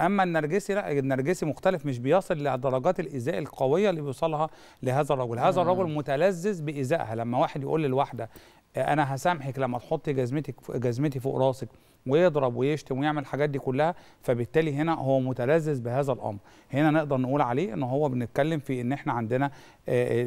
اما النرجسي لا النرجسي مختلف مش بيصل لدرجات الايذاء القويه اللي بيوصلها لهذا الرجل هذا آه. الرجل متلذذ بايذائها لما واحد يقول للواحده انا هسامحك لما تحطي جزمتك جزمتي فوق راسك ويضرب ويشتم ويعمل الحاجات دي كلها فبالتالي هنا هو متلذذ بهذا الامر هنا نقدر نقول عليه ان هو بنتكلم في ان احنا عندنا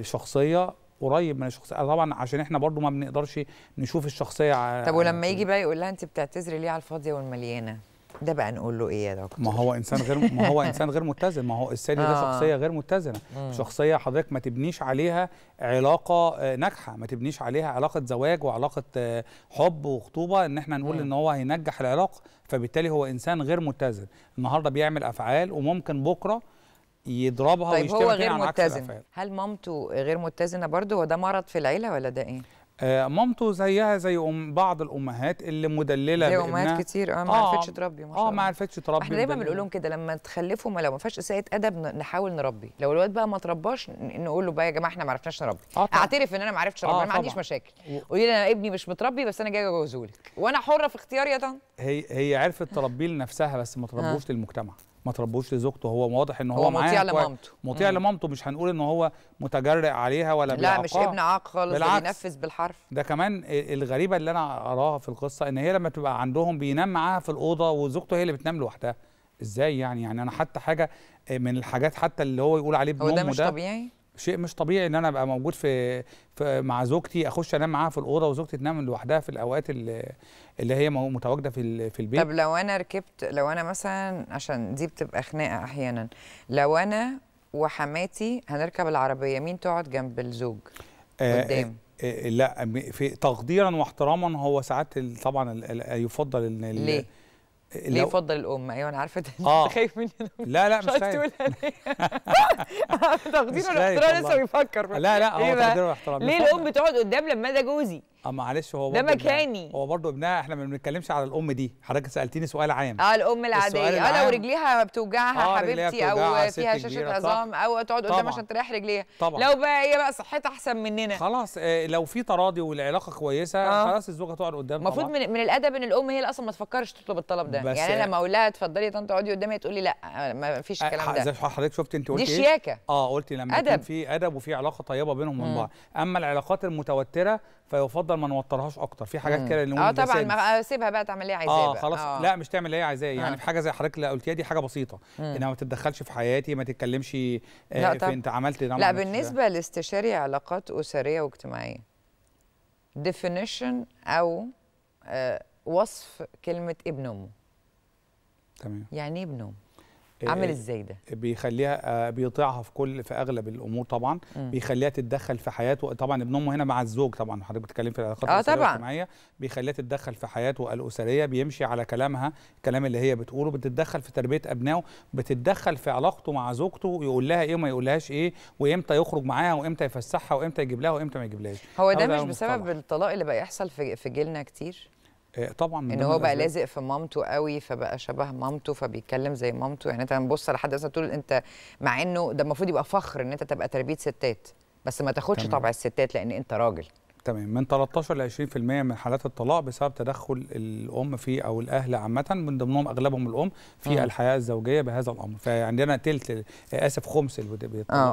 شخصيه قريب من الشخصيه طبعا عشان احنا برضو ما بنقدرش نشوف الشخصيه طب ولما يجي بقى يقول لها انت بتعتذري ليه على الفاضيه والمليانه ده بقى نقول له ايه يا دكتور ما هو انسان غير ما هو انسان غير متزن ما هو الثاني آه. ده شخصيه غير متزنه مم. شخصيه حضرتك ما تبنيش عليها علاقه آه، ناجحه ما تبنيش عليها علاقه زواج وعلاقه آه، حب وخطوبه ان احنا نقول مم. ان هو هينجح العلاقه فبالتالي هو انسان غير متزن النهارده بيعمل افعال وممكن بكره يضربها طيب هو يعني غير متزن هل مامته غير متزنه برضه وده مرض في العيله ولا ده ايه آه، مامته زيها زي أم بعض الامهات اللي مدلله زي امهات كتير اه ما آه، عرفتش تربي ما شاء آه، الله اه ما عرفتش تربي احنا دايما بنقول لهم كده لما تخلفوا ما لو ما فيهاش اساءه ادب نحاول نربي لو الولد بقى ما ترباش نقول له بقى يا جماعه احنا ما عرفناش نربي آه اعترف ان انا ما عرفتش اربي آه انا ما عنديش مشاكل قولي لي انا ابني مش متربي بس انا جاي لك وانا حره في اختياري يا طن هي هي عرفت تربيه لنفسها بس ما تربوش للمجتمع ما تربوش لزوجته هو واضح ان هو, هو مطيع لمامته مطيع لمامته مش هنقول ان هو متجرئ عليها ولا لا مش ابن عاق خالص بينفذ بالحرف ده كمان الغريبه اللي انا اراها في القصه ان هي لما تبقى عندهم بينام معاها في الاوضه وزوجته هي اللي بتنام لوحدها ازاي يعني يعني انا حتى حاجه آه، من الحاجات حتى اللي هو يقول عليه بنومه هو ده مش ده طبيعي شيء مش طبيعي ان انا ابقى موجود في, في مع زوجتي اخش انام معاها في الاوضه وزوجتي تنام لوحدها في الاوقات اللي, اللي هي متواجده في في البيت طب لو انا ركبت لو انا مثلا عشان دي بتبقى خناقه احيانا لو انا وحماتي هنركب العربيه مين تقعد جنب الزوج آه، قدام آه, آه، لا في تقديرا واحتراما هو ساعات طبعا يفضل ان ليه؟ ليه يفضل الام ايوه انا عارفه انت آه. خايف مني لا لا مش خايف تقول يعني. تقدير والاحترام لسه بيفكر لا لا هو تاخدينه إيه الاحترام ليه الام بتقعد قدام لما ده جوزي اه معلش هو ده مكاني هو برضه ابنها احنا ما بنتكلمش على الام دي حضرتك سالتيني سؤال عام اه الام العاديه اه لو رجليها بتوجعها آه حبيبتي او فيها شاشه عظام او تقعد قدام عشان تريح رجليها طبعا لو بقى هي بقى صحتها احسن مننا خلاص آه لو في تراضي والعلاقه كويسه آه. خلاص الزوجه تقعد قدام المفروض من, من الادب ان الام هي اللي اصلا ما تفكرش تطلب الطلب ده يعني انا لما اقول لها اتفضلي يا طنط اقعدي قدامي تقول لي لا آه، ما فيش آه، الكلام ده زي حضرتك شفت انت قلتي دي إيه؟ شياكه اه قلتي لما يكون في ادب وفي علاقه طيبه بينهم وبين بعض اما العلاقات المتوتره فيفضل نفضل ما نوترهاش اكتر في حاجات كده اللي اه طبعا ما آه، سيبها بقى تعمل اللي هي عايزاه اه خلاص آه. لا مش تعمل اللي هي عايزاه يعني آه. في حاجه زي حضرتك اللي قلتيها دي حاجه بسيطه انها ما تتدخلش في حياتي ما تتكلمش آه في انت عملت ده لا بالنسبه لاستشاري علاقات اسريه واجتماعيه ديفينيشن او آه وصف كلمه ابن امه تمام يعني ايه ابن امه عامل آه، ازاي ده بيخليها آه، بيطيعها في كل في اغلب الامور طبعا م. بيخليها تتدخل في حياته طبعا ابن امه هنا مع الزوج طبعا حضرتك بتتكلم في العلاقات آه الاجتماعيه بيخليها تتدخل في حياته الاسريه بيمشي على كلامها الكلام اللي هي بتقوله بتتدخل في تربيه ابنائه بتتدخل في علاقته مع زوجته يقول لها ايه وما يقولهاش ايه وامتى يخرج معاها وامتى يفسحها وامتى يجيب لها وامتى ما يجيبلهاش هو ده مش بسبب الطلاق اللي بقى يحصل في جيلنا كتير آه، طبعا ان يعني هو بقى لازق في مامته قوي فبقى شبه مامته فبيتكلم زي مامته يعني انت لما تبص على حد مثلا تقول انت مع انه ده المفروض يبقى فخر ان انت تبقى تربيه ستات بس ما تاخدش طبع الستات لان انت راجل تمام من 13 ل 20% من حالات الطلاق بسبب تدخل الام في او الاهل عامه من ضمنهم اغلبهم الام في الحياه الزوجيه بهذا الامر فعندنا تلت آه، اسف خمس اللي بيطلع آه.